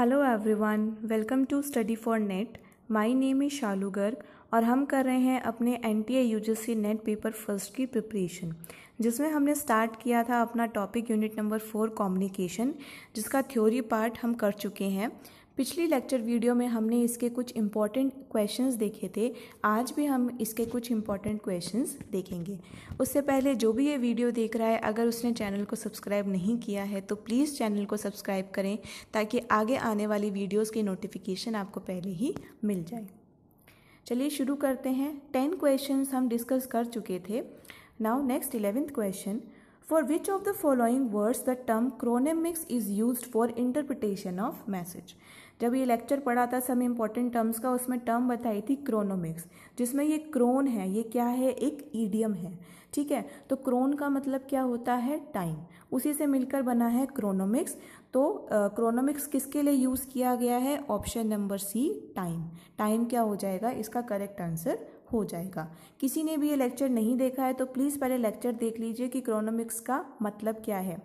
Hello everyone welcome to study for NET my name is Shalu Garg और हम कर रहे हैं अपने N T UGC NET paper first की प्रिपरेशन जिसमें हमने स्टार्ट किया था अपना topic unit number four communication जिसका थ्योरी पार्ट हम कर चुके हैं पिछली लेक्चर वीडियो में हमने इसके कुछ इम्पॉर्टेंट क्वेश्चंस देखे थे आज भी हम इसके कुछ इम्पॉर्टेंट क्वेश्चंस देखेंगे उससे पहले जो भी ये वीडियो देख रहा है अगर उसने चैनल को सब्सक्राइब नहीं किया है तो प्लीज़ चैनल को सब्सक्राइब करें ताकि आगे आने वाली वीडियोज़ की नोटिफिकेशन आपको पहले ही मिल जाए चलिए शुरू करते हैं टेन क्वेश्चन हम डिस्कस कर चुके थे now next eleventh question For which of the following words the term chronemics is used for interpretation of message? जब ये लेक्चर पढ़ा था सम इम्पॉर्टेंट टर्म्स का उसमें टर्म बताई थी क्रोनोमिक्स जिसमें ये क्रोन है ये क्या है एक ईडियम है ठीक है तो क्रोन का मतलब क्या होता है टाइम उसी से मिलकर बना है क्रोनोमिक्स तो क्रोनोमिक्स uh, किसके लिए यूज़ किया गया है option number C time time क्या हो जाएगा इसका करेक्ट आंसर हो जाएगा किसी ने भी ये लेक्चर नहीं देखा है तो प्लीज़ पहले लेक्चर देख लीजिए कि क्रोनोमिक्स का मतलब क्या है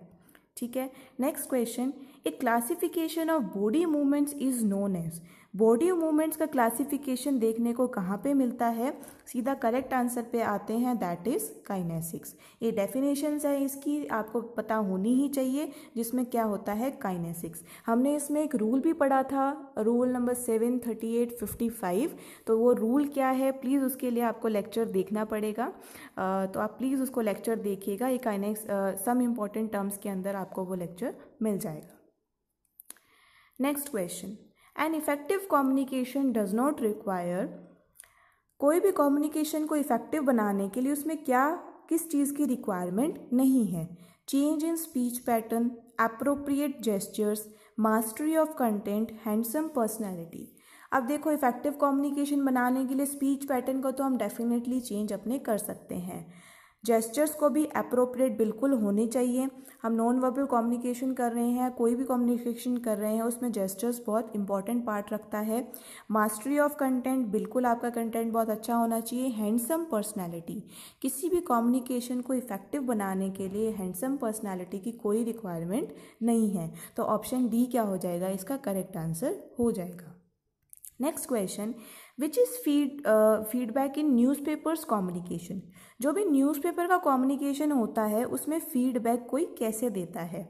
ठीक है next question a classification of body movements is known as body movements का क्लासिफिकेशन देखने को कहाँ पे मिलता है सीधा करेक्ट आंसर पे आते हैं दैट इज काइनेसिक्स ये डेफिनेशंस है इसकी आपको पता होनी ही चाहिए जिसमें क्या होता है काइनेसिक्स हमने इसमें एक रूल भी पढ़ा था rule number seven thirty eight fifty five तो वो रूल क्या है प्लीज़ उसके लिए आपको लेक्चर देखना पड़ेगा आ, तो आप प्लीज़ उसको लेक्चर देखिएगा ये काइनेक्स सम इम्पॉर्टेंट टर्म्स के अंदर आपको वो लेक्चर मिल जाएगा next question an effective communication does not require कोई भी कम्युनिकेशन को इफेक्टिव बनाने के लिए उसमें क्या किस चीज़ की रिक्वायरमेंट नहीं है change in speech pattern appropriate gestures mastery of content handsome personality अब देखो इफेक्टिव कम्युनिकेशन बनाने के लिए स्पीच पैटर्न को तो हम डेफिनेटली चेंज अपने कर सकते हैं जेस्चर्स को भी अप्रोप्रिएट बिल्कुल होने चाहिए हम नॉन वर्बल कम्युनिकेशन कर रहे हैं कोई भी कम्युनिकेशन कर रहे हैं उसमें जेस्चर्स बहुत इंपॉर्टेंट पार्ट रखता है मास्टरी ऑफ कंटेंट बिल्कुल आपका कंटेंट बहुत अच्छा होना चाहिए हैंडसम पर्सनैलिटी किसी भी कम्युनिकेशन को इफेक्टिव बनाने के लिए हैंडसम पर्सनैलिटी की कोई रिक्वायरमेंट नहीं है तो ऑप्शन डी क्या हो जाएगा इसका करेक्ट आंसर हो जाएगा next question which is feed feedback in newspapers communication जो भी न्यूज़पेपर का कम्युनिकेशन होता है उसमें फीडबैक कोई कैसे देता है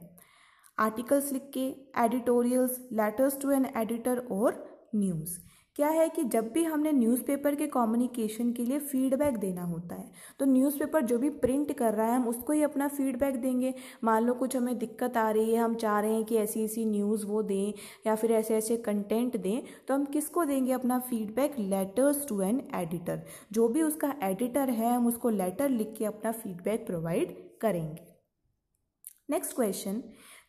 आर्टिकल्स लिख के editorials letters to an editor और न्यूज़ क्या है कि जब भी हमने न्यूज़पेपर के कम्युनिकेशन के लिए फीडबैक देना होता है तो न्यूज़पेपर जो भी प्रिंट कर रहा है हम उसको ही अपना फीडबैक देंगे मान लो कुछ हमें दिक्कत आ रही है हम चाह रहे हैं कि ऐसी ऐसी न्यूज़ वो दें या फिर ऐसे ऐसे कंटेंट दें तो हम किसको देंगे अपना feedback letters to an editor जो भी उसका एडिटर है हम उसको लेटर लिख के अपना फीडबैक प्रोवाइड करेंगे next question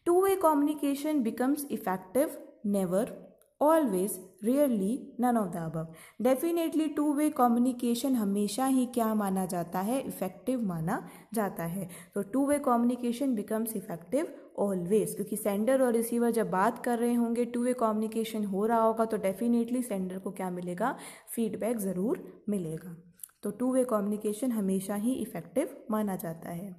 two way communication becomes effective never always rarely none of the above definitely two way communication हमेशा ही क्या माना जाता है इफेक्टिव माना जाता है तो two way communication becomes effective always क्योंकि सेंडर और रिसीवर जब बात कर रहे होंगे टू वे कम्युनिकेशन हो रहा होगा तो डेफिनेटली सेंडर को क्या मिलेगा फीडबैक ज़रूर मिलेगा तो टू वे कम्युनिकेशन हमेशा ही इफ़ेक्टिव माना जाता है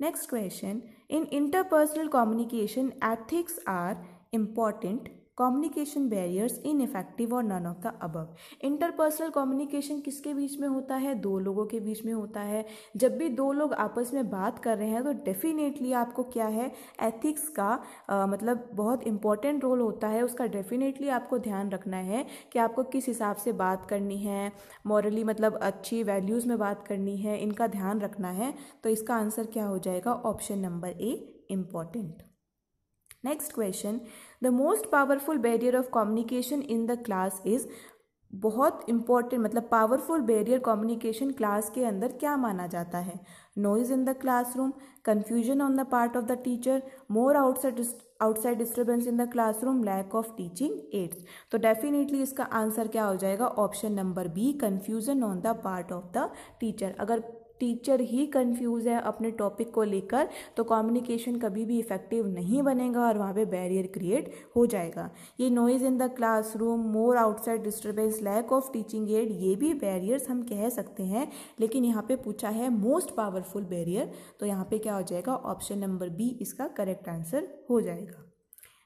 next question in interpersonal communication ethics are important communication barriers in effective और none of the above interpersonal communication किसके बीच में होता है दो लोगों के बीच में होता है जब भी दो लोग आपस में बात कर रहे हैं तो डेफिनेटली आपको क्या है एथिक्स का आ, मतलब बहुत इंपॉर्टेंट रोल होता है उसका डेफिनेटली आपको ध्यान रखना है कि आपको किस हिसाब से बात करनी है मॉरली मतलब अच्छी वैल्यूज़ में बात करनी है इनका ध्यान रखना है तो इसका आंसर क्या हो जाएगा option number A important next question the most powerful barrier of communication in the class is बहुत इंपॉर्टेंट मतलब पावरफुल बैरियर कम्युनिकेशन क्लास के अंदर क्या माना जाता है noise in the classroom confusion on the part of the teacher more outside outside disturbance in the classroom lack of teaching aids तो definitely इसका आंसर क्या हो जाएगा option number B confusion on the part of the teacher अगर teacher ही confuse है अपने topic को लेकर तो कम्युनिकेशन कभी भी इफेक्टिव नहीं बनेगा और वहाँ पे बैरियर क्रिएट हो जाएगा ये noise in the classroom more outside disturbance lack of teaching aid ये भी बैरियर्स हम कह सकते हैं लेकिन यहाँ पे पूछा है मोस्ट पावरफुल बैरियर तो यहाँ पे क्या हो जाएगा ऑप्शन नंबर बी इसका करेक्ट आंसर हो जाएगा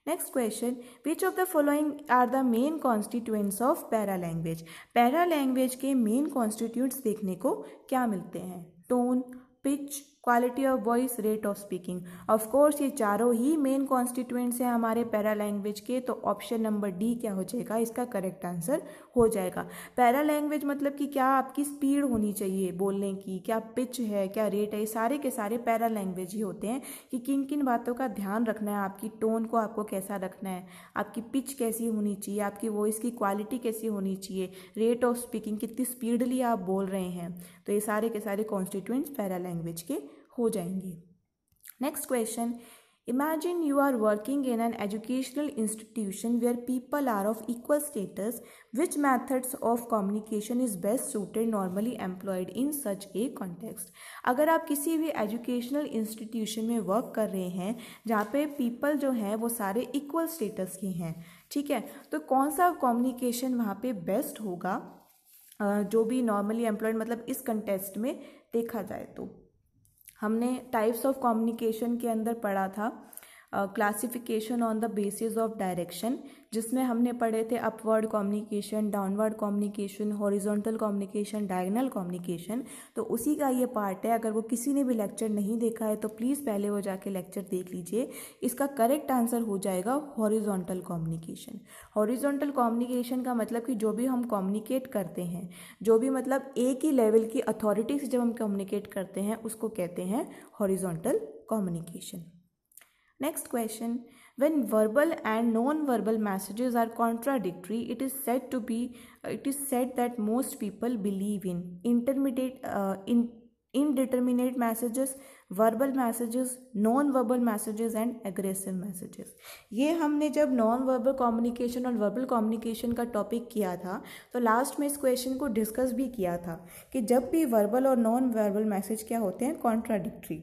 Next question Which of the following are the main constituents of para language? Para language के main constituents देखने को क्या मिलते हैं Tone, pitch, quality of voice rate of speaking of course ये चारों ही मेन कॉन्स्टिट्यूएंट्स हैं हमारे पैरा लैंग्वेज के तो ऑप्शन नंबर डी क्या हो जाएगा इसका करेक्ट आंसर हो जाएगा पैरा लैंग्वेज मतलब कि क्या आपकी स्पीड होनी चाहिए बोलने की क्या पिच है क्या रेट है ये सारे के सारे पैरा लैंग्वेज ही होते हैं कि किन किन बातों का ध्यान रखना है आपकी टोन को आपको कैसा रखना है आपकी पिच कैसी होनी चाहिए आपकी वॉइस की क्वालिटी कैसी होनी चाहिए रेट ऑफ स्पीकिंग कितनी स्पीडली आप बोल रहे हैं तो ये सारे के सारे कॉन्स्टिट्यूएंट्स पैरा लैंग्वेज के हो जाएंगे next question imagine you are working in an educational institution where people are of equal status which methods of communication is best suited normally employed in such a context अगर आप किसी भी educational institution में work कर रहे हैं जहाँ पे पीपल जो हैं वो सारे इक्वल स्टेटस के हैं ठीक है तो कौन सा कॉम्युनिकेशन वहाँ पे बेस्ट होगा जो भी नॉर्मली एम्प्लॉयड मतलब इस कंटेस्ट में देखा जाए तो हमने टाइप्स ऑफ कम्युनिकेशन के अंदर पढ़ा था classification on the basis of direction जिसमें हमने पढ़े थे upward communication downward communication horizontal communication diagonal communication तो उसी का ये पार्ट है अगर वो किसी ने भी लेक्चर नहीं देखा है तो प्लीज़ पहले वो जाके लेक्चर देख लीजिए इसका करेक्ट आंसर हो जाएगा हॉरिजॉन्टल कम्युनिकेशन हॉरिजॉन्टल कम्युनिकेशन का मतलब कि जो भी हम कम्युनिकेट करते हैं जो भी मतलब एक ही लेवल की अथॉरिटी से जब हम कम्युनिकेट करते हैं उसको कहते हैं horizontal communication next question when verbal and non verbal messages are contradictory it is said to be it is said that most people believe in intermediate in indeterminate messages verbal messages non verbal messages and aggressive messages ये हमने जब non verbal communication और verbal communication का topic किया था तो last में इस क्वेश्चन को डिस्कस भी किया था कि जब भी वर्बल और नॉन वर्बल मैसेज क्या होते हैं कॉन्ट्राडिक्ट्री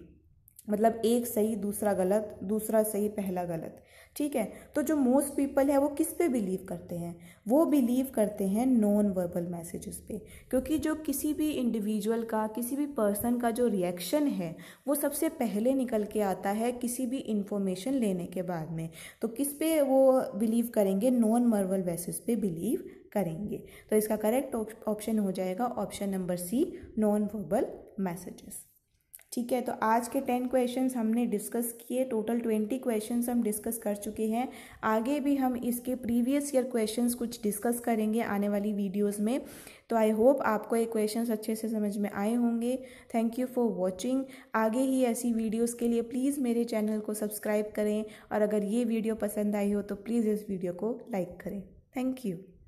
मतलब एक सही दूसरा गलत दूसरा सही पहला गलत ठीक है तो जो मोस्ट पीपल है वो किस पे बिलीव करते हैं वो बिलीव करते हैं नॉन वर्बल मैसेजेस पे क्योंकि जो किसी भी इंडिविजुअल का किसी भी पर्सन का जो रिएक्शन है वो सबसे पहले निकल के आता है किसी भी इंफॉर्मेशन लेने के बाद में तो किस पे वो बिलीव करेंगे नॉन वर्बल मैसेज पे बिलीव करेंगे तो इसका करेक्ट ऑप्शन हो जाएगा option number C non verbal messages ठीक है तो आज के टेन क्वेश्चंस हमने डिस्कस किए टोटल ट्वेंटी क्वेश्चंस हम डिस्कस कर चुके हैं आगे भी हम इसके प्रीवियस ईयर क्वेश्चंस कुछ डिस्कस करेंगे आने वाली वीडियोस में तो आई होप आपको ये क्वेश्चंस अच्छे से समझ में आए होंगे थैंक यू फॉर वॉचिंग आगे ही ऐसी वीडियोज़ के लिए प्लीज़ मेरे चैनल को सब्सक्राइब करें और अगर ये वीडियो पसंद आई हो तो प्लीज़ इस वीडियो को लाइक करें थैंक यू